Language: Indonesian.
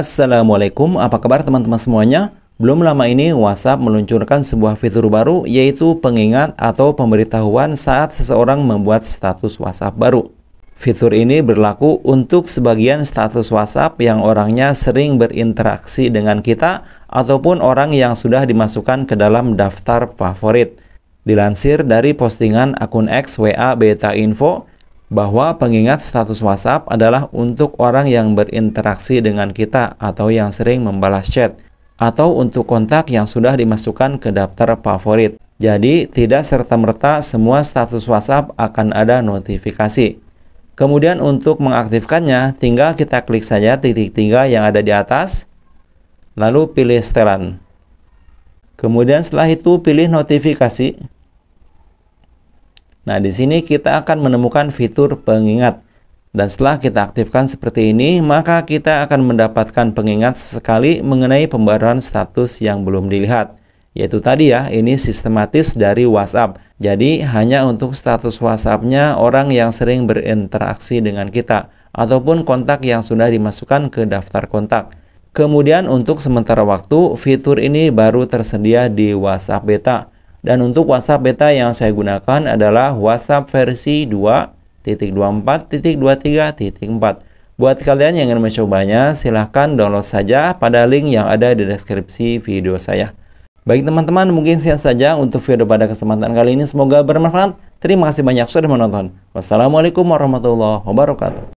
Assalamualaikum, apa kabar teman-teman semuanya? Belum lama ini WhatsApp meluncurkan sebuah fitur baru yaitu pengingat atau pemberitahuan saat seseorang membuat status WhatsApp baru. Fitur ini berlaku untuk sebagian status WhatsApp yang orangnya sering berinteraksi dengan kita ataupun orang yang sudah dimasukkan ke dalam daftar favorit. Dilansir dari postingan akun X WA Beta Info, bahwa pengingat status WhatsApp adalah untuk orang yang berinteraksi dengan kita atau yang sering membalas chat, atau untuk kontak yang sudah dimasukkan ke daftar favorit. Jadi, tidak serta-merta semua status WhatsApp akan ada notifikasi. Kemudian untuk mengaktifkannya, tinggal kita klik saja titik tiga yang ada di atas, lalu pilih setelan. Kemudian setelah itu pilih notifikasi, Nah, di sini kita akan menemukan fitur pengingat. Dan setelah kita aktifkan seperti ini, maka kita akan mendapatkan pengingat sekali mengenai pembaruan status yang belum dilihat. Yaitu tadi ya, ini sistematis dari WhatsApp. Jadi hanya untuk status WhatsApp-nya orang yang sering berinteraksi dengan kita ataupun kontak yang sudah dimasukkan ke daftar kontak. Kemudian untuk sementara waktu, fitur ini baru tersedia di WhatsApp beta dan untuk WhatsApp beta yang saya gunakan adalah WhatsApp versi 2.24.23.4. Buat kalian yang ingin mencobanya, silahkan download saja pada link yang ada di deskripsi video saya. Baik teman-teman, mungkin sekian saja untuk video pada kesempatan kali ini. Semoga bermanfaat. Terima kasih banyak sudah menonton. Wassalamualaikum warahmatullahi wabarakatuh.